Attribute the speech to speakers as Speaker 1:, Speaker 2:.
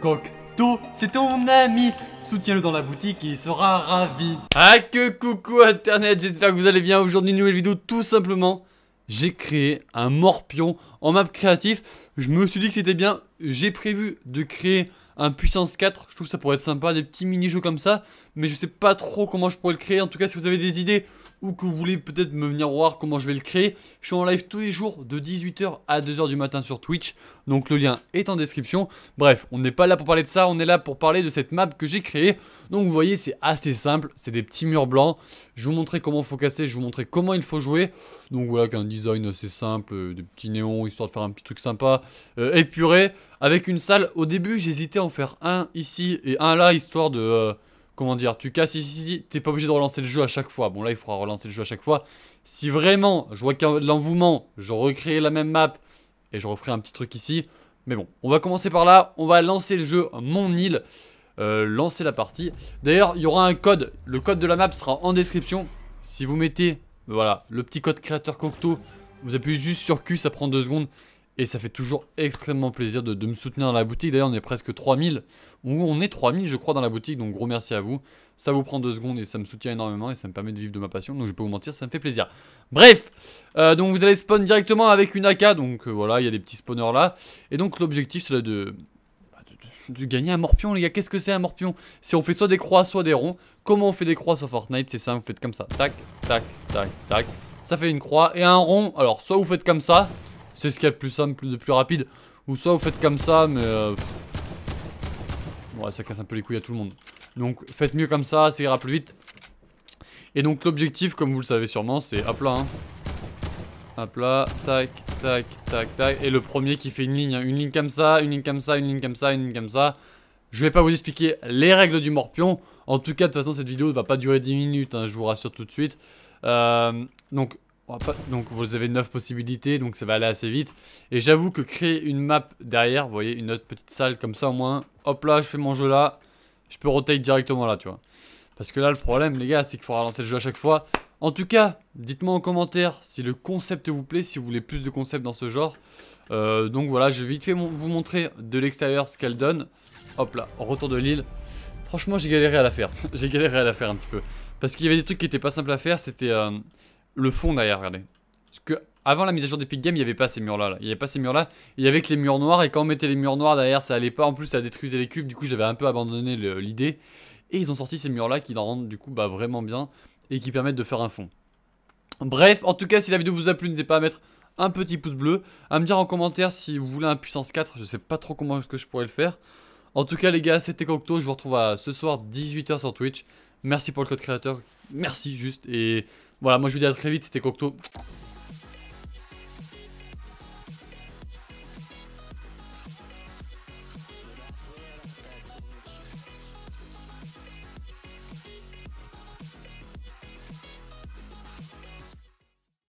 Speaker 1: Cocteau, c'est ton ami Soutiens-le dans la boutique et il sera ravi Ah que coucou internet, j'espère que vous allez bien. Aujourd'hui, nouvelle vidéo tout simplement. J'ai créé un morpion en map créatif. Je me suis dit que c'était bien. J'ai prévu de créer un puissance 4. Je trouve que ça pourrait être sympa, des petits mini-jeux comme ça. Mais je sais pas trop comment je pourrais le créer. En tout cas, si vous avez des idées, ou que vous voulez peut-être me venir voir comment je vais le créer, je suis en live tous les jours de 18h à 2h du matin sur Twitch. Donc le lien est en description. Bref, on n'est pas là pour parler de ça, on est là pour parler de cette map que j'ai créée. Donc vous voyez, c'est assez simple, c'est des petits murs blancs. Je vous montrer comment il faut casser, je vous montrer comment il faut jouer. Donc voilà, qu'un design assez simple, euh, des petits néons, histoire de faire un petit truc sympa, euh, épuré, avec une salle. Au début, j'hésitais à en faire un ici et un là, histoire de... Euh, comment dire, tu casses ici, t'es pas obligé de relancer le jeu à chaque fois. Bon là, il faudra relancer le jeu à chaque fois. Si vraiment, je vois qu'il l'envoûement, je recréerai la même map et je referai un petit truc ici. Mais bon, on va commencer par là, on va lancer le jeu Mon Île, euh, lancer la partie. D'ailleurs, il y aura un code, le code de la map sera en description. Si vous mettez, voilà, le petit code créateur Cocteau, vous appuyez juste sur Q, ça prend deux secondes et ça fait toujours extrêmement plaisir de, me soutenir dans la boutique. D'ailleurs, on est presque 3000. Ou on est 3000, je crois, dans la boutique. Donc, gros merci à vous. Ça vous prend deux secondes et ça me soutient énormément. Et ça me permet de vivre de ma passion. Donc, je peux vous mentir, ça me fait plaisir. Bref, euh, donc vous allez spawn directement avec une AK. Donc, euh, voilà, il y a des petits spawners là. Et donc, l'objectif, c'est bah, de, de gagner un morpion, les gars. Qu'est-ce que c'est un morpion Si on fait soit des croix, soit des ronds. Comment on fait des croix sur Fortnite C'est simple, vous faites comme ça. Tac, tac, tac, tac. Ça fait une croix et un rond. Alors, soit vous faites comme ça, c'est ce qu'il y a de plus simple, de plus rapide. Ou soit vous faites comme ça, mais... Euh... ça casse un peu les couilles à tout le monde. Donc faites mieux comme ça, ça ira plus vite. Et donc l'objectif, comme vous le savez sûrement, c'est hop là. Hein. Hop là, tac, tac, tac, tac. Et le premier qui fait une ligne, hein. une ligne comme ça, une ligne comme ça, une ligne comme ça, une ligne comme ça. Je vais pas vous expliquer les règles du morpion. En tout cas, de toute façon, cette vidéo ne va pas durer 10 minutes, hein, je vous rassure tout de suite. Euh, donc donc vous avez 9 possibilités, donc ça va aller assez vite. Et j'avoue que créer une map derrière, vous voyez, une autre petite salle comme ça au moins. Hop là, je fais mon jeu là, je peux rotate directement là, tu vois. Parce que là, le problème, les gars, c'est qu'il faudra lancer le jeu à chaque fois. En tout cas, dites-moi en commentaire si le concept vous plaît, si vous voulez plus de concepts dans ce genre. Euh, donc voilà, je vais vite fait vous montrer de l'extérieur ce qu'elle donne. Hop là, retour de l'île. Franchement, j'ai galéré à la faire. j'ai galéré à la faire un petit peu. Parce qu'il y avait des trucs qui étaient pas simples à faire, c'était... Euh, le fond derrière, regardez. Parce que avant la mise à jour d'Epic Games, il n'y avait pas ces murs-là. Il n'y avait pas ces murs-là. Il y avait que les murs noirs. Et quand on mettait les murs noirs derrière, ça allait pas. En plus, ça détruisait les cubes. Du coup, j'avais un peu abandonné l'idée. Et ils ont sorti ces murs-là qui leur rendent du coup bah, vraiment bien. Et qui permettent de faire un fond. Bref, en tout cas, si la vidéo vous a plu, n'hésitez pas à mettre un petit pouce bleu. À me dire en commentaire si vous voulez un puissance 4. Je sais pas trop comment est-ce que je pourrais le faire. En tout cas, les gars, c'était cocto Je vous retrouve à ce soir, 18h sur Twitch. Merci pour le code créateur. Merci juste. Et... Voilà, moi je vous dis à très vite, c'était Cocteau.